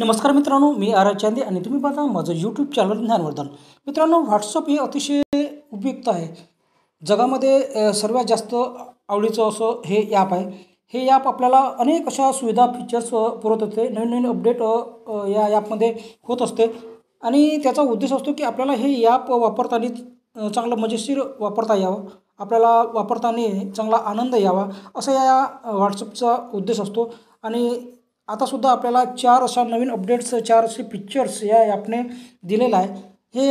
नमस्कार मित्रांनो मी आर चांदे आणि तुम्ही पाहता माझं यूट्यूब चॅनल ज्ञानवर्धन मित्रांनो व्हॉट्सअप हे अतिशय उपयुक्त आहे जगामध्ये सर्वात जास्त आवडीचं असं हे ॲप आहे हे ॲप आपल्याला अनेक अशा सुविधा फीचर्स पुरवत असते नवीन नवीन अपडेट या ॲपमध्ये होत असते आणि त्याचा उद्देश असतो की आपल्याला हे ॲप वापरताना चांगलं मजेशीर वापरता यावं आपल्याला वापरताना चांगला आनंद यावा असा या व्हॉट्सअपचा उद्देश असतो आणि आतासुद्धा आपल्याला चार अशा नवीन अपडेट्स चार असे पिक्चर्स या ॲपने दिलेलं आहे हे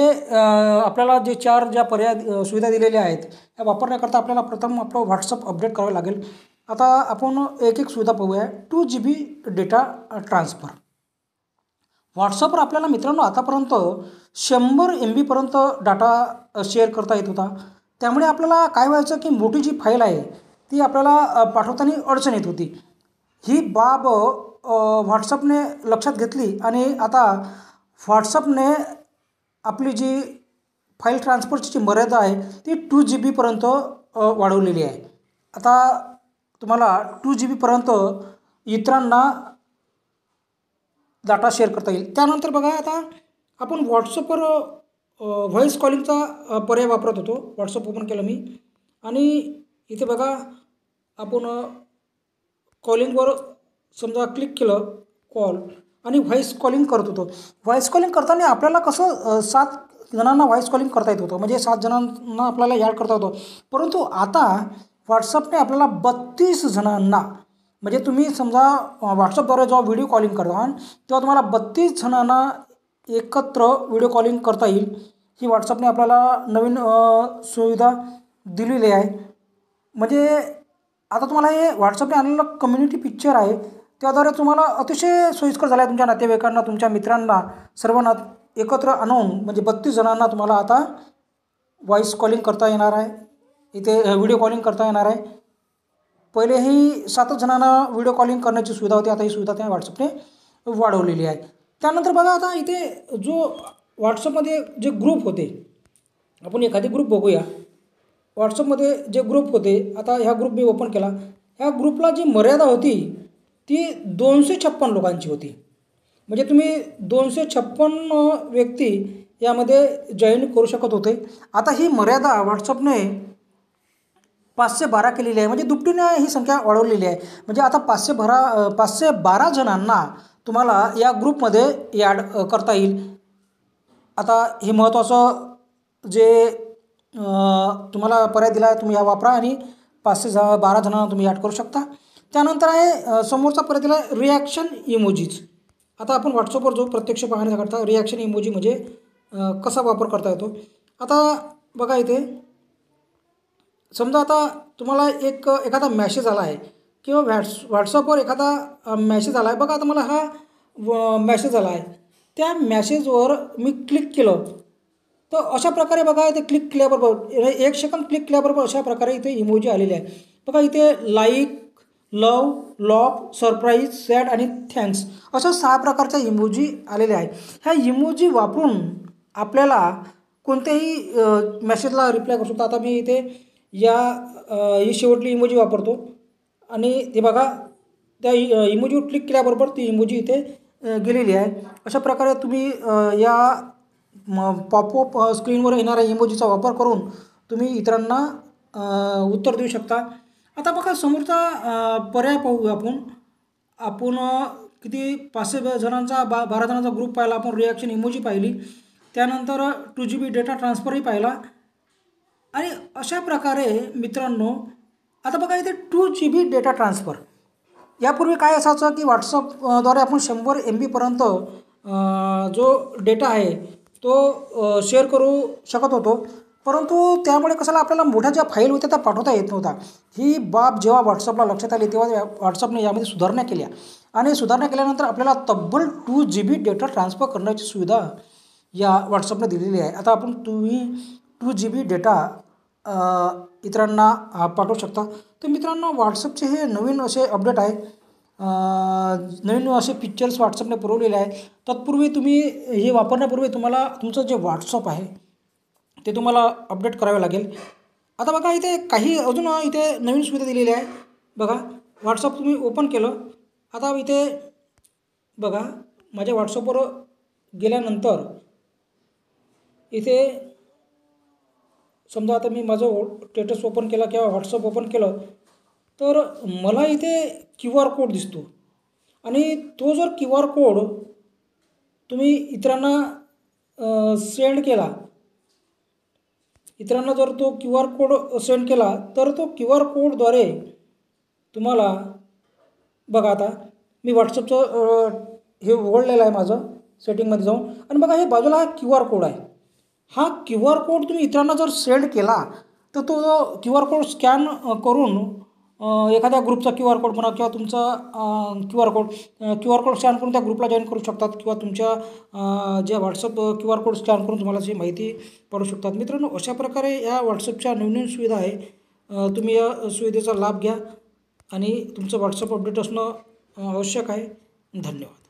आपल्याला जे चार ज्या पर्याय सुविधा दिलेल्या आहेत या वापरण्याकरता आपल्याला प्रथम आपलं व्हॉट्सअप अपडेट करावं लागेल आता आपण एक एक सुविधा पाहूया two G B data transfer व्हॉट्सअपवर आपल्याला मित्रांनो आतापर्यंत शंभर एम बीपर्यंत डाटा शेअर करता येत होता त्यामुळे आपल्याला काय व्हायचं की मोठी जी फाईल आहे ती आपल्याला पाठवताना अडचण येत होती ही बाब व्हॉट्सअपने लक्षात घेतली आणि आता व्हॉट्सअपने आपली जी फाईल ट्रान्सफरची जी मर्यादा आहे ती टू जी बीपर्यंत वाढवलेली आहे आता तुम्हाला टू जी बीपर्यंत इतरांना डाटा शेअर करता येईल त्यानंतर बघा आता आपण व्हॉट्सअपवर व्हॉईस कॉलिंगचा पर्याय वापरत होतो व्हॉट्सअप ओपन केलं मी आणि इथे बघा आपण कॉलिंगवर समजा क्लिक केलं कॉल आणि व्हॉईस कॉलिंग करत होतो व्हॉईस कॉलिंग करताना आपल्याला कसं सात जणांना व्हॉईस कॉलिंग करता येत होतं म्हणजे सात जणांना आपल्याला याड करता होतो परंतु आता व्हॉट्सअपने आपल्याला बत्तीस जणांना म्हणजे तुम्ही समजा व्हॉट्सअपद्वारे जेव्हा व्हिडिओ कॉलिंग करता तेव्हा तुम्हाला बत्तीस जणांना एकत्र व्हिडिओ कॉलिंग करता येईल ही व्हॉट्सअपने आपल्याला नवीन सुविधा दिलेली आहे म्हणजे आता तुम्हाला हे व्हॉट्सअपने आणलेलं कम्युनिटी पिक्चर आहे त्याद्वारे तुम्हाला अतिशय सोयीस्कर झाला तुमच्या नातेवाईकांना तुमच्या मित्रांना सर्वांना एकत्र आणून म्हणजे बत्तीस जणांना तुम्हाला आता व्हॉईस कॉलिंग करता येणार आहे इथे व्हिडिओ कॉलिंग करता येणार आहे पहिलेही सातच जणांना व्हिडिओ कॉलिंग करण्याची सुविधा होती आता ही सुविधा त्या व्हॉट्सअपने वाढवलेली आहे त्यानंतर बघा आता इथे जो व्हॉट्सअपमध्ये जे ग्रुप होते आपण एखादी ग्रुप बघूया व्हॉट्सअपमध्ये जे ग्रुप होते आता ह्या ग्रुप मी ओपन केला ह्या ग्रुपला जी मर्यादा होती ती दोनशे छप्पन लोकांची होती म्हणजे तुम्ही दोनशे छप्पन व्यक्ती यामध्ये जॉईन करू शकत होते आता ही मर्यादा व्हॉट्सअपने पाचशे बारा केलेली आहे म्हणजे दुपटीने ही संख्या वाढवलेली आहे म्हणजे आता पाचशे बारा पाचशे बारा जणांना तुम्हाला या ग्रुपमध्ये ॲड करता येईल आता हे महत्त्वाचं जे तुम्हाला पर्याय दिला आहे तुम्ही या वापरा आणि पाचशे बारा जणांना तुम्ही ॲड करू शकता त्यानंतर आहे समोरचा परत दिला रिॲक्शन इमोजीज आता आपण व्हॉट्सअपवर जो प्रत्यक्ष करता रिॲक्शन इमोजी म्हणजे कसा वापर करता येतो आता बघा इथे समजा आता तुम्हाला एक एखादा मॅसेज आला आहे किंवा व्हॅट्स व्हॉट्सअपवर एखादा मॅसेज आला आहे बघा आता मला हा मॅसेज आला आहे त्या मॅसेजवर मी क्लिक केलं तर अशा प्रकारे बघा इथे क्लिक केल्याबरोबर एक सेकंद क्लिक केल्याबरोबर अशा प्रकारे इथे इमोजी आलेली आहे बघा इथे like love laugh surprise sad आणि थँक्स अशा सहा प्रकारच्या इमोजी आलेल्या आहेत ह्या इमोजी वापरून आपल्याला कोणत्याही मेसेजला रिप्लाय करू शकतो आता मी इथे या ही शेवटली इमोजी वापरतो आणि ते बघा त्या इमोजीवर क्लिक केल्याबरोबर ती इमोजी इथे गेलेली आहे अशा प्रकारे तुम्ही या पॉपअप स्क्रीनवर येणाऱ्या इमोजीचा वापर करून तुम्ही इतरांना उत्तर देऊ शकता आता बघा समोरचा पर्याय पाहूया आपण आपण किती पाचशे जणांचा बा बारा जणांचा ग्रुप पाहिला आपण रिॲक्शन इमोजी पाहिली त्यानंतर टू जी बी डेटा ट्रान्सफरही पाहिला आणि अशा प्रकारे मित्रांनो आता बघा इथे two G B data transfer यापूर्वी काय असायचं की व्हॉट्सअपद्वारे आपण शंभर एम बीपर्यंत जो डेटा आहे तो शेअर करू शकत होतो परंतु त्यामुळे कशाला आपल्याला मोठ्या ज्या फाईल होत्या त्या पाठवता येत नव्हता ही बाब जेव्हा व्हॉट्सअपला लक्षात आली तेव्हा व्हॉट्सअपने यामध्ये सुधारणा केल्या आणि सुधारणा केल्यानंतर आपल्याला तब्बल two G B data transfer करण्याची सुविधा या व्हॉट्सअपने दिलेली आहे आता आपण तुम्ही टू जी बी डेटा इतरांना पाठवू शकता तर मित्रांनो व्हॉट्सअपचे हे नवीन असे अपडेट आहे नवीन असे पिक्चर्स व्हॉट्सअपने पुरवलेले आहे तत्पूर्वी तुम्ही हे वापरण्यापूर्वी तुम्हाला तुमचं जे व्हॉट्सअप आहे ते तुम्हाला अपडेट करावे लागेल आता बघा इथे काही अजून इथे नवीन सुविधा दिलेली आहे बघा व्हॉट्सअप तुम्ही ओपन केलं आता इथे बघा माझ्या व्हॉट्सअपवर गेल्यानंतर इथे समजा आता मी माझं स्टेटस ओपन केला किंवा व्हॉट्सअप ओपन केलं तर मला इथे क्यू आर कोड दिसतो आणि तो जर क्यू आर कोड तुम्ही इतरांना सेंड केला इतरांना जर तो क्यू आर कोड सेंड केला तर तो क्यू आर कोडद्वारे तुम्हाला बघा आता मी व्हॉट्सअपचं हे उघडलेलं आहे माझं सेटिंगमध्ये जाऊन आणि बघा हे बाजूला हा क्यू आर कोड आहे हा क्यू आर कोड तुम्ही इतरांना जर सेंड केला तर तो क्यू आर कोड स्कॅन करून एखाद्या ग्रुपचा क्यू आर कोड म्हणा किंवा तुमचा Q R code Q R code scan करून त्या ग्रुपला जॉईन करू शकतात किंवा तुमच्या ज्या WhatsApp Q R code scan करून तुम्हाला जी माहिती पडू शकतात मित्रांनो अशा प्रकारे या व्हॉट्सअपच्या नवनवीन सुविधा आहे तुम्ही या सुविधेचा लाभ घ्या आणि तुमचं व्हॉट्सअप अपडेट असणं आवश्यक आहे धन्यवाद